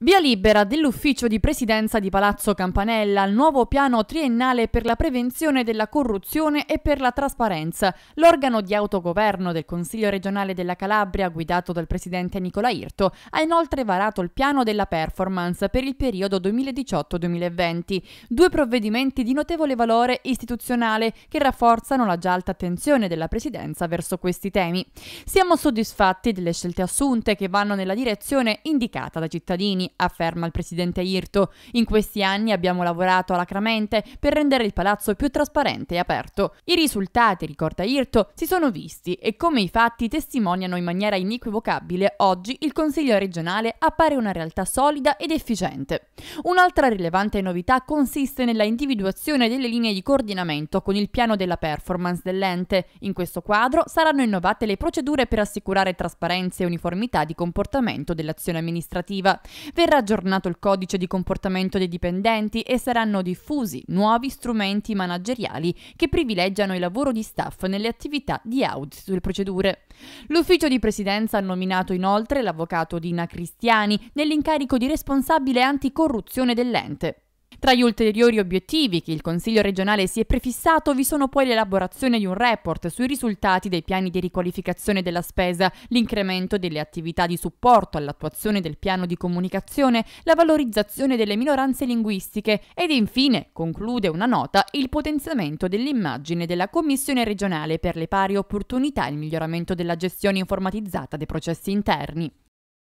Via libera dell'ufficio di presidenza di Palazzo Campanella al nuovo piano triennale per la prevenzione della corruzione e per la trasparenza. L'organo di autogoverno del Consiglio regionale della Calabria, guidato dal presidente Nicola Irto, ha inoltre varato il piano della performance per il periodo 2018-2020. Due provvedimenti di notevole valore istituzionale che rafforzano la già alta attenzione della presidenza verso questi temi. Siamo soddisfatti delle scelte assunte che vanno nella direzione indicata dai cittadini afferma il presidente Irto. In questi anni abbiamo lavorato alacramente per rendere il palazzo più trasparente e aperto. I risultati, ricorda Irto, si sono visti e come i fatti testimoniano in maniera inequivocabile, oggi il Consiglio regionale appare una realtà solida ed efficiente. Un'altra rilevante novità consiste nella individuazione delle linee di coordinamento con il piano della performance dell'ente. In questo quadro saranno innovate le procedure per assicurare trasparenza e uniformità di comportamento dell'azione amministrativa. Verrà aggiornato il codice di comportamento dei dipendenti e saranno diffusi nuovi strumenti manageriali che privilegiano il lavoro di staff nelle attività di audit sulle procedure. L'ufficio di presidenza ha nominato inoltre l'avvocato Dina Cristiani nell'incarico di responsabile anticorruzione dell'ente. Tra gli ulteriori obiettivi che il Consiglio regionale si è prefissato vi sono poi l'elaborazione di un report sui risultati dei piani di riqualificazione della spesa, l'incremento delle attività di supporto all'attuazione del piano di comunicazione, la valorizzazione delle minoranze linguistiche ed infine, conclude una nota, il potenziamento dell'immagine della Commissione regionale per le pari opportunità e il miglioramento della gestione informatizzata dei processi interni.